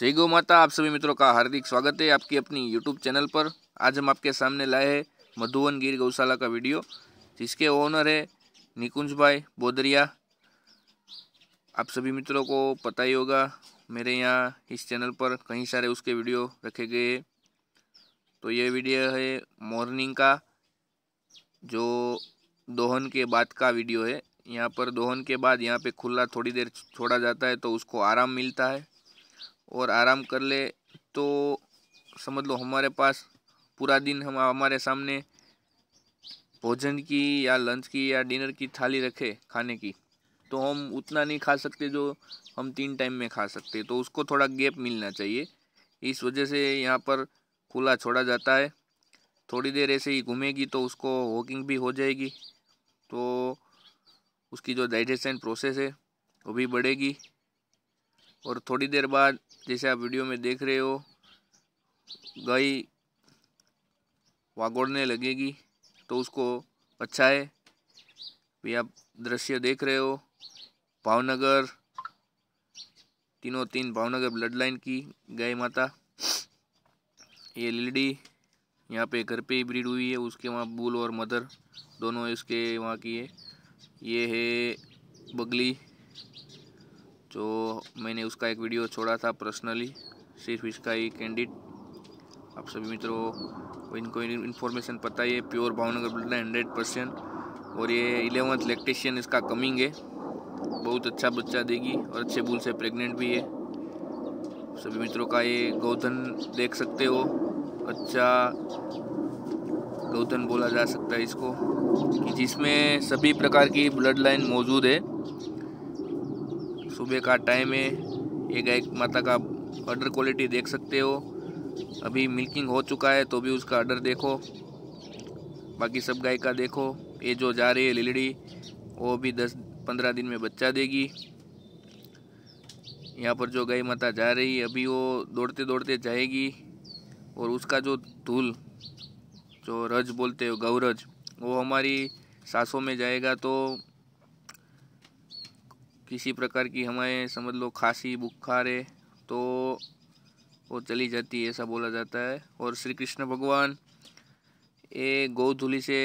जय गो माता आप सभी मित्रों का हार्दिक स्वागत है आपकी अपनी यूट्यूब चैनल पर आज हम आपके सामने लाए हैं मधुवन गिर गौशाला का वीडियो जिसके ओनर है निकुंज भाई बोदरिया आप सभी मित्रों को पता ही होगा मेरे यहाँ इस चैनल पर कई सारे उसके वीडियो रखे गए हैं तो ये वीडियो है मॉर्निंग का जो दोहन के बाद का वीडियो है यहाँ पर दोहन के बाद यहाँ पे खुला थोड़ी देर छोड़ा जाता है तो उसको आराम मिलता है और आराम कर ले तो समझ लो हमारे पास पूरा दिन हम हमारे सामने भोजन की या लंच की या डिनर की थाली रखे खाने की तो हम उतना नहीं खा सकते जो हम तीन टाइम में खा सकते तो उसको थोड़ा गैप मिलना चाहिए इस वजह से यहाँ पर खुला छोड़ा जाता है थोड़ी देर ऐसे ही घूमेगी तो उसको वॉकिंग भी हो जाएगी तो उसकी जो डाइजेशन प्रोसेस है वो भी बढ़ेगी और थोड़ी देर बाद जैसे आप वीडियो में देख रहे हो गाय वागोड़ने लगेगी तो उसको अच्छा है भी आप दृश्य देख रहे हो भावनगर तीनों तीन भावनगर ब्लड लाइन की गाय माता ये लिलडी यहाँ पे घर पे ही ब्रीड हुई है उसके वहाँ बुल और मदर दोनों इसके वहाँ की है ये है बगली जो तो मैंने उसका एक वीडियो छोड़ा था पर्सनली सिर्फ इसका ही कैंडिड आप सभी मित्रों को इनको इन्फॉर्मेशन पता ही है pure Bhavnagar blood line hundred percent और ये इलेवंथ इलेक्ट्रिशियन इसका कमिंग है बहुत अच्छा बच्चा देगी और अच्छे बुल से प्रेग्नेंट भी है सभी मित्रों का ये गौधन देख सकते हो अच्छा गौधन बोला जा सकता है इसको कि जिसमें सभी प्रकार की ब्लड लाइन मौजूद है सुबह का टाइम है ये गाय माता का अर्डर क्वालिटी देख सकते हो अभी मिल्किंग हो चुका है तो भी उसका अर्डर देखो बाकी सब गाय का देखो ये जो जा रही है लिलड़ी वो भी दस पंद्रह दिन में बच्चा देगी यहाँ पर जो गाय माता जा रही है अभी वो दौड़ते दौड़ते जाएगी और उसका जो धूल जो रज बोलते हो गौरज वो हमारी सासों में जाएगा तो किसी प्रकार की हमें समझ लो खांसी बुखार है तो वो चली जाती है ऐसा बोला जाता है और श्री कृष्ण भगवान ये गौधुली से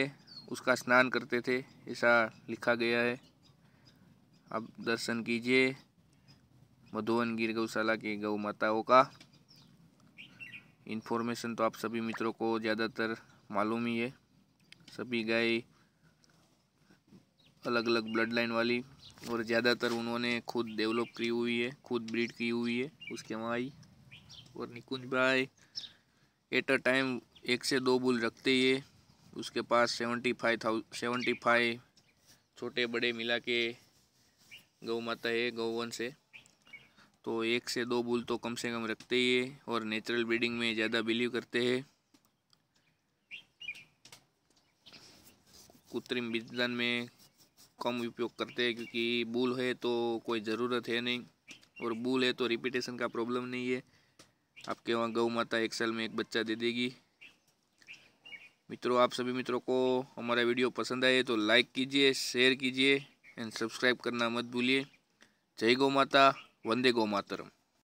उसका स्नान करते थे ऐसा लिखा गया है आप दर्शन कीजिए मधुवन गिर गौशाला के गौ माताओं का इन्फॉर्मेशन तो आप सभी मित्रों को ज़्यादातर मालूम ही है सभी गाय अलग अलग ब्लड लाइन वाली और ज़्यादातर उन्होंने खुद डेवलप की हुई है खुद ब्रीड की हुई है उसके माई और निकुंज भाई एट अ टाइम एक से दो बुल रखते ही है उसके पास seventy five thou seventy five छोटे बड़े मिला के गौ माता है वन से तो एक से दो बुल तो कम से कम रखते ही है और नेचुरल ब्रीडिंग में ज़्यादा बिलीव करते हैं कृत्रिम विज्ञान में कम उपयोग करते हैं क्योंकि बूल है तो कोई ज़रूरत है नहीं और बूल है तो रिपीटेशन का प्रॉब्लम नहीं है आपके वहाँ गौ माता एक साल में एक बच्चा दे देगी मित्रों आप सभी मित्रों को हमारा वीडियो पसंद आए तो लाइक कीजिए शेयर कीजिए एंड सब्सक्राइब करना मत भूलिए जय गौ माता वंदे गौ मातरम